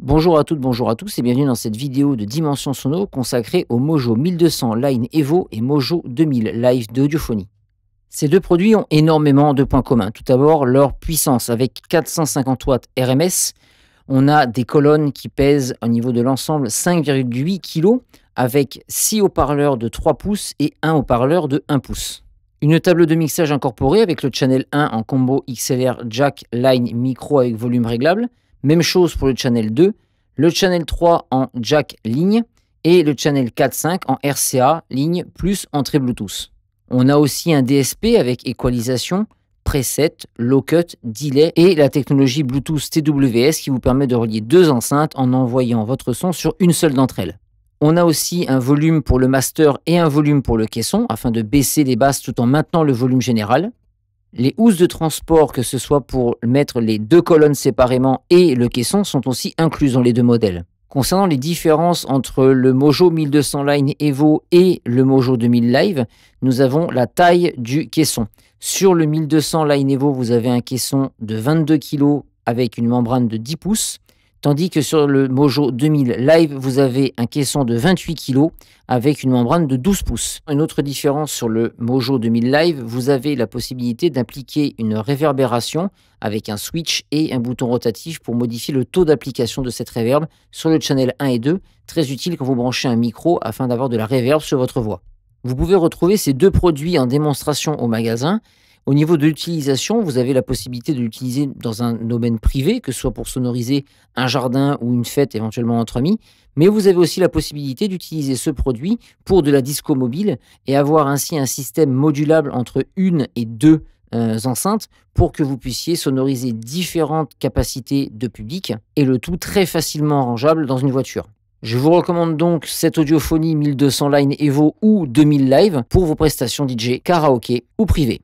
Bonjour à toutes, bonjour à tous et bienvenue dans cette vidéo de Dimension Sono consacrée au Mojo 1200 Line Evo et Mojo 2000 Live de Ces deux produits ont énormément de points communs. Tout d'abord, leur puissance avec 450 watts RMS. On a des colonnes qui pèsent au niveau de l'ensemble 5,8 kg avec 6 haut-parleurs de 3 pouces et 1 haut-parleur de 1 pouce. Une table de mixage incorporée avec le channel 1 en combo XLR jack line micro avec volume réglable même chose pour le channel 2, le channel 3 en jack ligne et le channel 4-5 en RCA ligne plus entrée Bluetooth. On a aussi un DSP avec équalisation, preset, low cut, delay et la technologie Bluetooth TWS qui vous permet de relier deux enceintes en envoyant votre son sur une seule d'entre elles. On a aussi un volume pour le master et un volume pour le caisson afin de baisser les basses tout en maintenant le volume général. Les housses de transport, que ce soit pour mettre les deux colonnes séparément et le caisson, sont aussi incluses dans les deux modèles. Concernant les différences entre le Mojo 1200 Line Evo et le Mojo 2000 Live, nous avons la taille du caisson. Sur le 1200 Line Evo, vous avez un caisson de 22 kg avec une membrane de 10 pouces. Tandis que sur le Mojo 2000 Live, vous avez un caisson de 28 kg avec une membrane de 12 pouces. Une autre différence sur le Mojo 2000 Live, vous avez la possibilité d'appliquer une réverbération avec un switch et un bouton rotatif pour modifier le taux d'application de cette réverb sur le channel 1 et 2, très utile quand vous branchez un micro afin d'avoir de la réverb sur votre voix. Vous pouvez retrouver ces deux produits en démonstration au magasin au niveau de l'utilisation, vous avez la possibilité de l'utiliser dans un domaine privé, que ce soit pour sonoriser un jardin ou une fête éventuellement entre amis, mais vous avez aussi la possibilité d'utiliser ce produit pour de la disco mobile et avoir ainsi un système modulable entre une et deux euh, enceintes pour que vous puissiez sonoriser différentes capacités de public et le tout très facilement rangeable dans une voiture. Je vous recommande donc cette audiophonie 1200 Line Evo ou 2000 Live pour vos prestations DJ, karaoké ou privées.